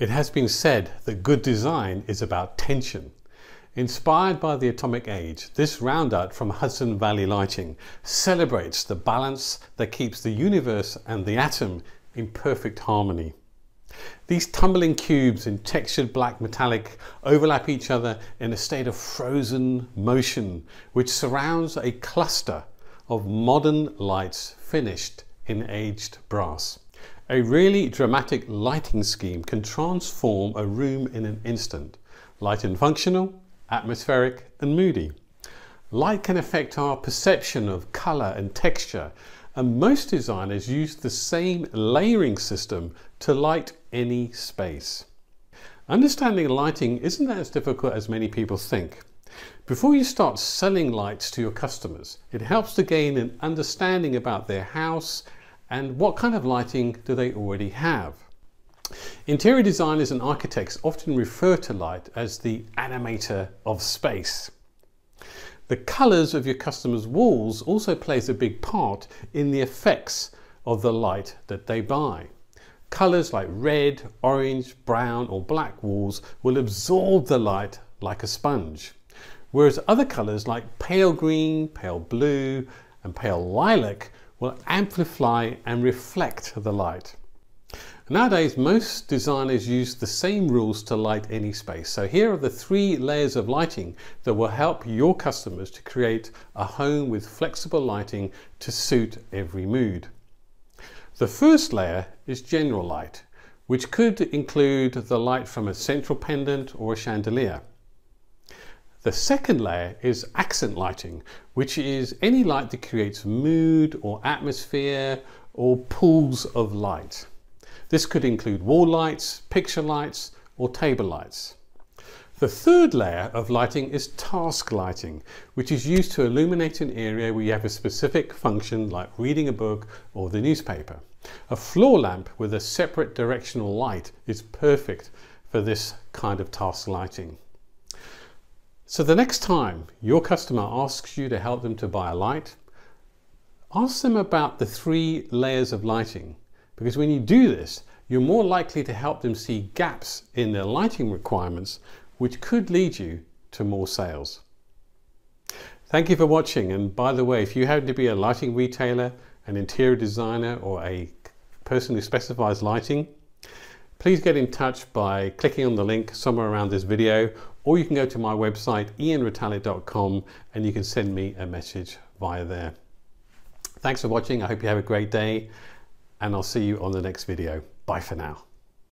It has been said that good design is about tension. Inspired by the atomic age, this roundout from Hudson Valley Lighting celebrates the balance that keeps the universe and the atom in perfect harmony. These tumbling cubes in textured black metallic overlap each other in a state of frozen motion, which surrounds a cluster of modern lights finished in aged brass. A really dramatic lighting scheme can transform a room in an instant. Light and functional, atmospheric and moody. Light can affect our perception of colour and texture and most designers use the same layering system to light any space. Understanding lighting isn't as difficult as many people think. Before you start selling lights to your customers, it helps to gain an understanding about their house and what kind of lighting do they already have. Interior designers and architects often refer to light as the animator of space. The colours of your customers' walls also plays a big part in the effects of the light that they buy. Colours like red, orange, brown or black walls will absorb the light like a sponge, whereas other colours like pale green, pale blue and pale lilac will amplify and reflect the light. Nowadays, most designers use the same rules to light any space. So here are the three layers of lighting that will help your customers to create a home with flexible lighting to suit every mood. The first layer is general light, which could include the light from a central pendant or a chandelier. The second layer is accent lighting, which is any light that creates mood or atmosphere or pools of light. This could include wall lights, picture lights or table lights. The third layer of lighting is task lighting, which is used to illuminate an area where you have a specific function like reading a book or the newspaper. A floor lamp with a separate directional light is perfect for this kind of task lighting. So the next time your customer asks you to help them to buy a light, ask them about the three layers of lighting. Because when you do this, you're more likely to help them see gaps in their lighting requirements, which could lead you to more sales. Thank you for watching. And by the way, if you happen to be a lighting retailer, an interior designer, or a person who specifies lighting, please get in touch by clicking on the link somewhere around this video, or you can go to my website, ianretali.com and you can send me a message via there. Thanks for watching. I hope you have a great day, and I'll see you on the next video. Bye for now.